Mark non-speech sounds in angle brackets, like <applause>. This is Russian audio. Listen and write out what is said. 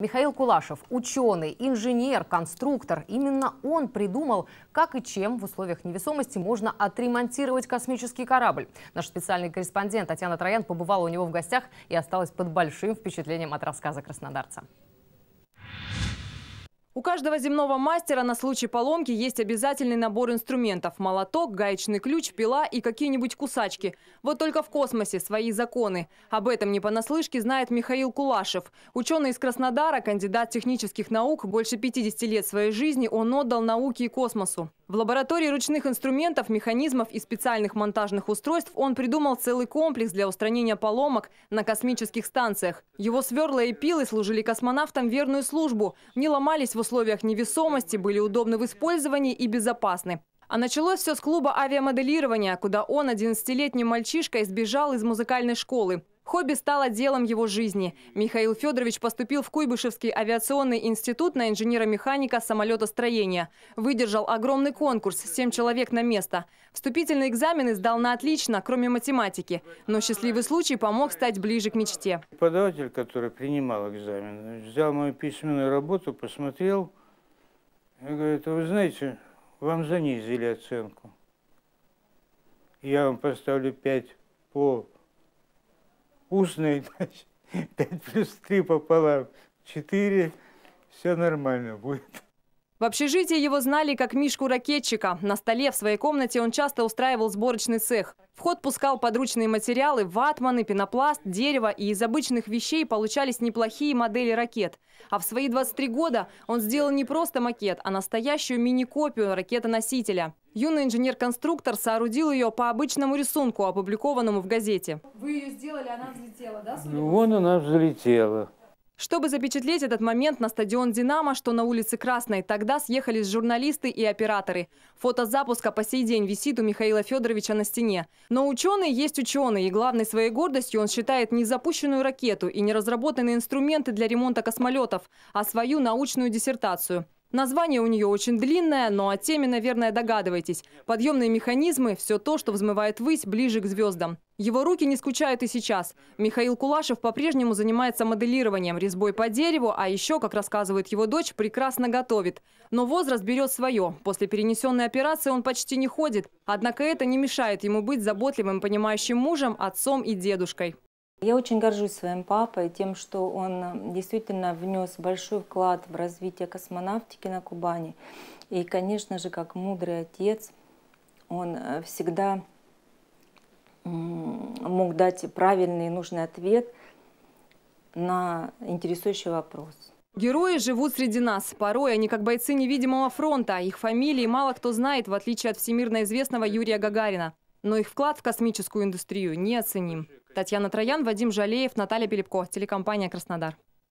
Михаил Кулашев, ученый, инженер, конструктор. Именно он придумал, как и чем в условиях невесомости можно отремонтировать космический корабль. Наш специальный корреспондент Татьяна Троян побывала у него в гостях и осталась под большим впечатлением от рассказа краснодарца. У каждого земного мастера на случай поломки есть обязательный набор инструментов – молоток, гаечный ключ, пила и какие-нибудь кусачки. Вот только в космосе свои законы. Об этом не понаслышке знает Михаил Кулашев. Ученый из Краснодара, кандидат технических наук, больше 50 лет своей жизни он отдал науке и космосу. В лаборатории ручных инструментов, механизмов и специальных монтажных устройств он придумал целый комплекс для устранения поломок на космических станциях. Его сверла и пилы служили космонавтам верную службу, не ломались в условиях невесомости, были удобны в использовании и безопасны. А началось все с клуба авиамоделирования, куда он, 11-летний мальчишка, избежал из музыкальной школы. Хобби стало делом его жизни. Михаил Федорович поступил в Куйбышевский авиационный институт на инженера-механика самолетостроения. Выдержал огромный конкурс – 7 человек на место. Вступительные экзамены сдал на отлично, кроме математики. Но счастливый случай помог стать ближе к мечте. Преподаватель, который принимал экзамен, взял мою письменную работу, посмотрел и говорит, вы знаете, вам занизили оценку. Я вам поставлю 5 по устные, <laughs> значит, 5 плюс 3 пополам, 4, все нормально будет. В общежитии его знали как Мишку-ракетчика. На столе в своей комнате он часто устраивал сборочный цех. Вход пускал подручные материалы, ватманы, пенопласт, дерево, и из обычных вещей получались неплохие модели ракет. А в свои 23 года он сделал не просто макет, а настоящую мини-копию ракетоносителя. Юный инженер-конструктор соорудил ее по обычному рисунку, опубликованному в газете. Вы ее сделали, она взлетела, да? Ну, вон она взлетела. Чтобы запечатлеть этот момент на стадион «Динамо», что на улице Красной, тогда съехались журналисты и операторы. Фото запуска по сей день висит у Михаила Федоровича на стене. Но ученые есть ученые, и главной своей гордостью он считает не запущенную ракету и не разработанные инструменты для ремонта космолетов, а свою научную диссертацию. Название у нее очень длинное, но о теме, наверное, догадываетесь. Подъемные механизмы – все то, что взмывает ввысь ближе к звездам. Его руки не скучают и сейчас. Михаил Кулашев по-прежнему занимается моделированием, резьбой по дереву, а еще, как рассказывает его дочь, прекрасно готовит. Но возраст берет свое. После перенесенной операции он почти не ходит. Однако это не мешает ему быть заботливым, понимающим мужем, отцом и дедушкой. Я очень горжусь своим папой тем, что он э, действительно внес большой вклад в развитие космонавтики на Кубани. И, конечно же, как мудрый отец, он э, всегда мог дать правильный и нужный ответ на интересующий вопрос. Герои живут среди нас. Порой они как бойцы невидимого фронта. А их фамилии мало кто знает, в отличие от всемирно известного Юрия Гагарина но их вклад в космическую индустрию неоценим. Татьяна Троян, Вадим Жалеев, Наталья Белебко, телекомпания «Краснодар».